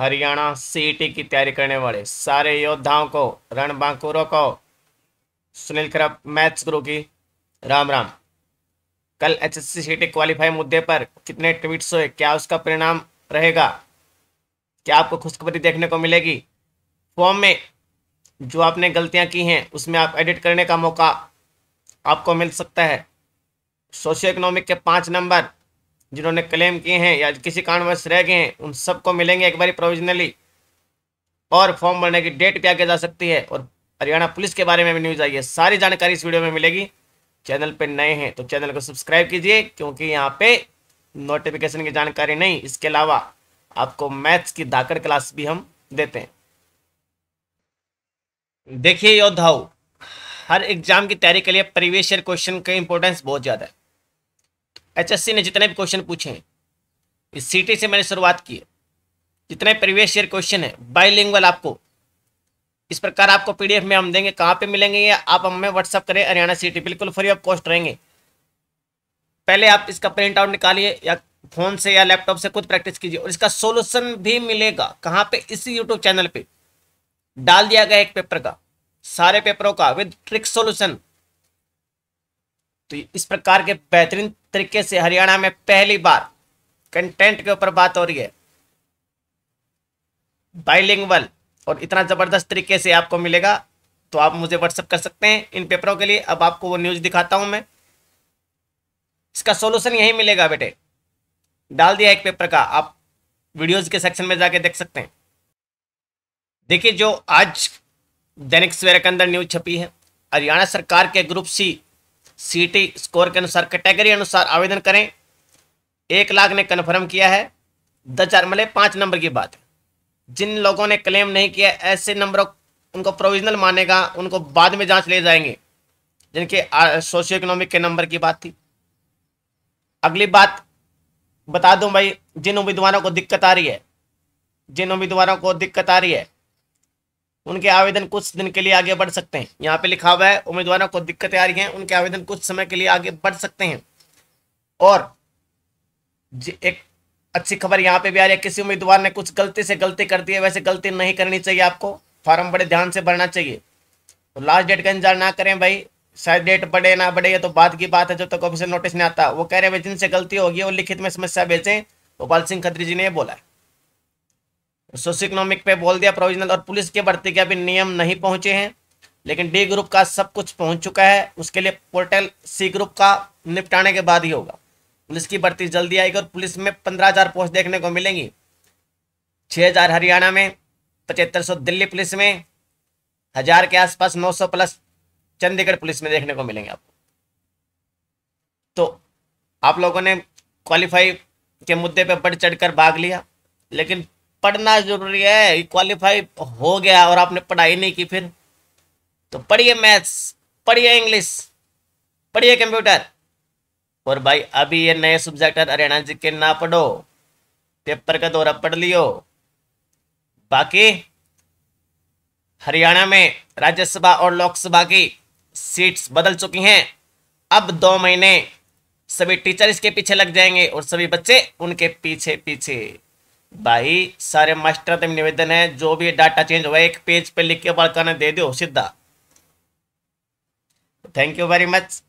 हरियाणा सीटी की तैयारी करने वाले सारे योद्धाओं को रणबांकुरों को सुनील खराब मैथ्स गुरु की राम राम कल एच एस सी सीटी क्वालिफाई मुद्दे पर कितने ट्वीट्स हुए क्या उसका परिणाम रहेगा क्या आपको खुशखबरी देखने को मिलेगी फॉर्म में जो आपने गलतियां की हैं उसमें आप एडिट करने का मौका आपको मिल सकता है सोशियो इकोनॉमिक के पाँच नंबर जिन्होंने क्लेम किए हैं या किसी कारणवश रह गए हैं उन सबको मिलेंगे एक बार प्रोविजनली और फॉर्म भरने की डेट भी आगे जा सकती है और हरियाणा पुलिस के बारे में भी न्यूज़ आई है सारी जानकारी इस वीडियो में मिलेगी चैनल पर नए हैं तो चैनल को सब्सक्राइब कीजिए क्योंकि यहाँ पे नोटिफिकेशन की जानकारी नहीं इसके अलावा आपको मैथ्स की धाकर क्लास भी हम देते हैं देखिए योद्धाओं हर एग्जाम की तैयारी के लिए प्रीवियस ईयर क्वेश्चन का इंपॉर्टेंस बहुत ज़्यादा है एचएससी ने जितने भी क्वेश्चन पूछे इस सीटी से मैंने शुरुआत की है जितने प्रीवियस ईयर क्वेश्चन है बाईलिंगुअल आपको इस प्रकार आपको पीडीएफ में हम देंगे कहाँ पे मिलेंगे ये आप हमें व्हाट्सअप करें हरियाणा सिटी बिल्कुल फ्री ऑफ कॉस्ट रहेंगे पहले आप इसका प्रिंट आउट निकालिए या फोन से या लैपटॉप से खुद प्रैक्टिस कीजिए और इसका सोल्यूशन भी मिलेगा कहाँ पे इसी यूट्यूब चैनल पे डाल दिया गया एक पेपर का सारे पेपरों का विद ट्रिक सोल्यूशन तो इस प्रकार के बेहतरीन तरीके से हरियाणा में पहली बार कंटेंट के ऊपर बात हो रही है बाइलिंगवल और इतना ज़बरदस्त तरीके से आपको मिलेगा तो आप मुझे व्हाट्सअप कर सकते हैं इन पेपरों के लिए अब आपको वो न्यूज़ दिखाता हूं मैं इसका सोल्यूशन यही मिलेगा बेटे डाल दिया एक पेपर का आप वीडियोस के सेक्शन में जाके देख सकते हैं देखिए जो आज दैनिक सवेरा के अंदर न्यूज छपी है हरियाणा सरकार के ग्रुप सी सीटी स्कोर के अनुसार कैटेगरी अनुसार आवेदन करें एक लाख ने कन्फर्म किया है दस हजार मतलब पांच नंबर की बात जिन लोगों ने क्लेम नहीं किया ऐसे नंबरों उनको प्रोविजनल मानेगा उनको बाद में जांच ले जाएंगे जिनके सोशियो इकोनॉमिक के नंबर की बात थी अगली बात बता दूं भाई जिन उम्मीदवारों को दिक्कत आ रही है जिन उम्मीदवारों को दिक्कत आ रही है उनके आवेदन कुछ दिन के लिए आगे बढ़ सकते हैं यहाँ पे लिखा हुआ है उम्मीदवारों को दिक्कतें आ रही हैं उनके आवेदन कुछ समय के लिए आगे बढ़ सकते हैं और एक अच्छी खबर यहाँ पे भी आ रही है किसी उम्मीदवार ने कुछ गलती से गलती कर दी है वैसे गलती नहीं करनी चाहिए आपको फॉर्म बड़े ध्यान से भरना चाहिए तो लास्ट डेट का इंतजार ना करें भाई शायद डेट बढ़े ना बढ़े तो बाद की बात है जब तक ऑफिसर नोटिस नहीं आता वो कह रहे हैं जिनसे गलती होगी वो लिखित में समस्या भेजें गोपाल सिंह खत्री जी ने बोला है सोशो इकोनॉमिक पे बोल दिया प्रोविजनल और पुलिस के भर्ती के अभी नियम नहीं पहुंचे हैं लेकिन डी ग्रुप का सब कुछ पहुंच चुका है उसके लिए पोर्टल सी ग्रुप का निपटाने के बाद ही होगा पुलिस की भर्ती जल्दी आएगी और पुलिस में पंद्रह हजार पोस्ट देखने को मिलेंगी छह हजार हरियाणा में पचहत्तर सौ दिल्ली पुलिस में हजार के आसपास नौ सौ प्लस चंडीगढ़ पुलिस में देखने को मिलेंगे आपको तो आप लोगों ने क्वालिफाई के मुद्दे पर बढ़ चढ़ भाग लिया लेकिन पढ़ना जरूरी है क्वालिफाई हो गया और आपने पढ़ाई नहीं की फिर तो पढ़िए मैथ्स पढ़िए इंग्लिश पढ़िए कंप्यूटर और भाई अभी ये नए सब्जेक्ट है हरियाणा जी के ना पढ़ो पेपर का दौरा पढ़ लियो बाकी हरियाणा में राज्यसभा और लोकसभा की सीट्स बदल चुकी हैं अब दो महीने सभी टीचर इसके पीछे लग जाएंगे और सभी बच्चे उनके पीछे पीछे भाई सारे मास्टर तक निवेदन है जो भी डाटा चेंज हुआ एक पेज पे लिख के बड़का ने दे दो सीधा थैंक यू वेरी मच